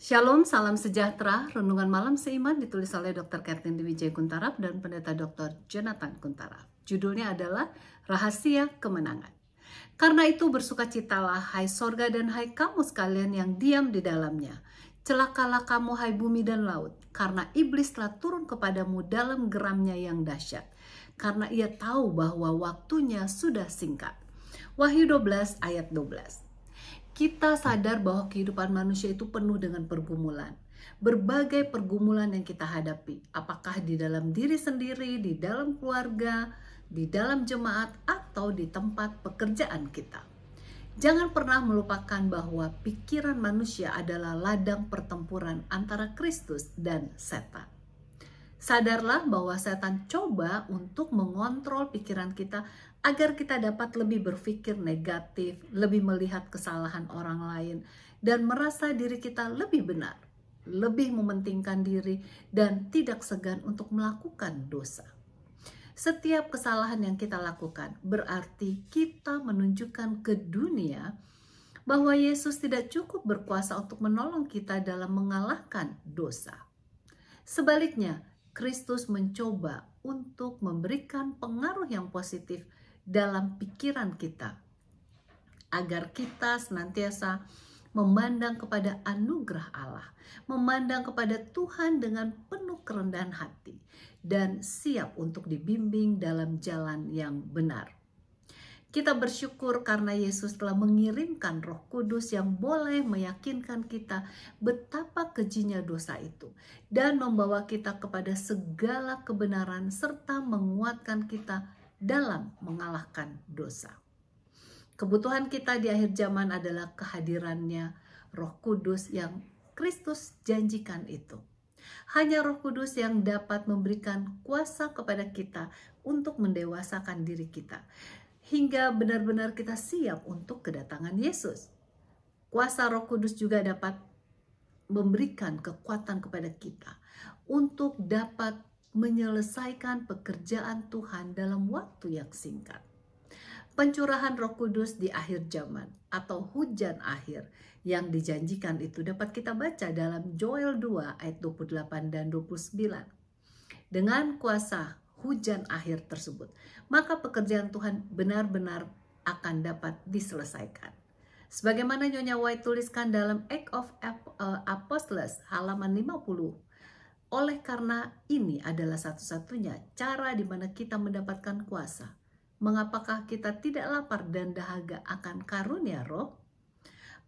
Shalom, salam sejahtera. Renungan malam seiman ditulis oleh Dr. Kertin Dewi Kuntarap dan Pendeta Dr. Jonathan Kuntarap. Judulnya adalah Rahasia Kemenangan. Karena itu bersukacitalah hai sorga dan hai kamu sekalian yang diam di dalamnya. Celakalah kamu hai bumi dan laut, karena iblis telah turun kepadamu dalam geramnya yang dahsyat. Karena ia tahu bahwa waktunya sudah singkat. Wahyu 12 ayat 12 kita sadar bahwa kehidupan manusia itu penuh dengan pergumulan. Berbagai pergumulan yang kita hadapi, apakah di dalam diri sendiri, di dalam keluarga, di dalam jemaat, atau di tempat pekerjaan kita. Jangan pernah melupakan bahwa pikiran manusia adalah ladang pertempuran antara Kristus dan setan. Sadarlah bahwa setan coba untuk mengontrol pikiran kita agar kita dapat lebih berpikir negatif, lebih melihat kesalahan orang lain, dan merasa diri kita lebih benar, lebih mementingkan diri, dan tidak segan untuk melakukan dosa. Setiap kesalahan yang kita lakukan berarti kita menunjukkan ke dunia bahwa Yesus tidak cukup berkuasa untuk menolong kita dalam mengalahkan dosa. Sebaliknya, Kristus mencoba untuk memberikan pengaruh yang positif dalam pikiran kita, agar kita senantiasa memandang kepada anugerah Allah, memandang kepada Tuhan dengan penuh kerendahan hati, dan siap untuk dibimbing dalam jalan yang benar. Kita bersyukur karena Yesus telah mengirimkan Roh Kudus yang boleh meyakinkan kita betapa kejinya dosa itu dan membawa kita kepada segala kebenaran serta menguatkan kita dalam mengalahkan dosa. Kebutuhan kita di akhir zaman adalah kehadirannya Roh Kudus yang Kristus janjikan itu. Hanya Roh Kudus yang dapat memberikan kuasa kepada kita untuk mendewasakan diri kita hingga benar-benar kita siap untuk kedatangan Yesus. Kuasa Roh Kudus juga dapat memberikan kekuatan kepada kita untuk dapat menyelesaikan pekerjaan Tuhan dalam waktu yang singkat. Pencurahan Roh Kudus di akhir zaman atau hujan akhir yang dijanjikan itu dapat kita baca dalam Joel 2 ayat 28 dan 29. Dengan kuasa hujan akhir tersebut, maka pekerjaan Tuhan benar-benar akan dapat diselesaikan. Sebagaimana Nyonya White tuliskan dalam Act of eh, Apostles halaman 50, oleh karena ini adalah satu-satunya cara di mana kita mendapatkan kuasa. Mengapakah kita tidak lapar dan dahaga akan karunia roh?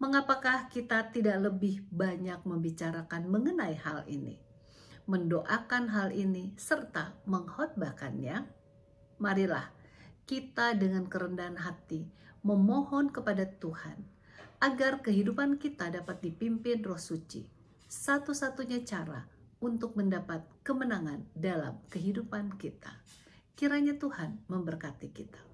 Mengapakah kita tidak lebih banyak membicarakan mengenai hal ini? mendoakan hal ini, serta mengkhotbahkannya, marilah kita dengan kerendahan hati memohon kepada Tuhan agar kehidupan kita dapat dipimpin roh suci. Satu-satunya cara untuk mendapat kemenangan dalam kehidupan kita. Kiranya Tuhan memberkati kita.